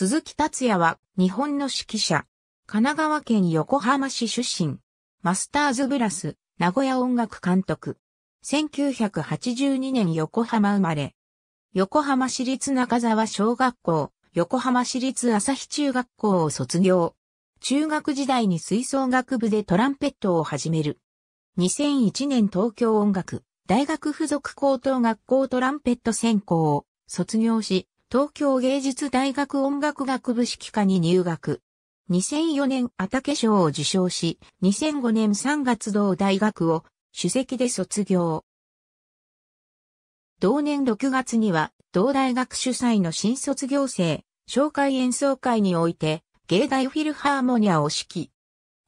鈴木達也は日本の指揮者。神奈川県横浜市出身。マスターズブラス、名古屋音楽監督。1982年横浜生まれ。横浜市立中沢小学校、横浜市立朝日中学校を卒業。中学時代に吹奏楽部でトランペットを始める。2001年東京音楽大学附属高等学校トランペット専攻を卒業し、東京芸術大学音楽学部指揮科に入学。2004年あたけ賞を受賞し、2005年3月同大学を主席で卒業。同年6月には、同大学主催の新卒業生、紹介演奏会において、芸大フィルハーモニアを指揮。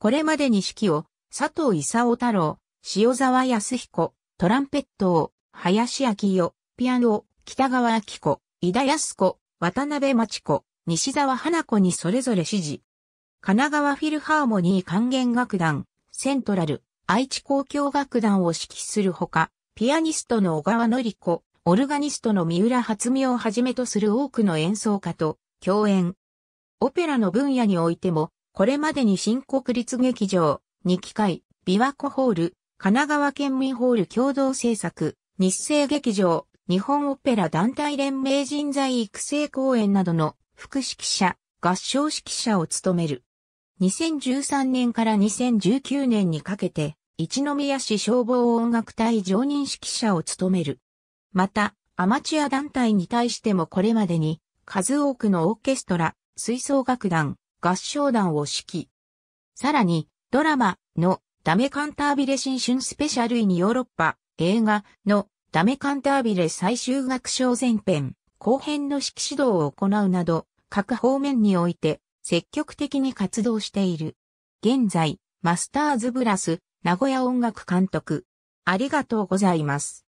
これまでに指揮を、佐藤勲太郎、塩沢康彦、トランペットを、林明代、ピアノを、北川明子、井田康子、渡辺町子、西沢花子にそれぞれ支持。神奈川フィルハーモニー管弦楽団、セントラル、愛知交響楽団を指揮するほか、ピアニストの小川のり子、オルガニストの三浦初美をはじめとする多くの演奏家と共演。オペラの分野においても、これまでに新国立劇場、2機会、琵琶湖ホール、神奈川県民ホール共同制作、日生劇場、日本オペラ団体連盟人材育成講演などの副指揮者、合唱指揮者を務める。2013年から2019年にかけて、一宮市消防音楽隊常任指揮者を務める。また、アマチュア団体に対してもこれまでに、数多くのオーケストラ、吹奏楽団、合唱団を指揮。さらに、ドラマのダメカンタービレ新春スペシャルイにヨーロッパ、映画のダメカンタービレ最終学章前編、後編の指揮指導を行うなど、各方面において積極的に活動している。現在、マスターズブラス、名古屋音楽監督。ありがとうございます。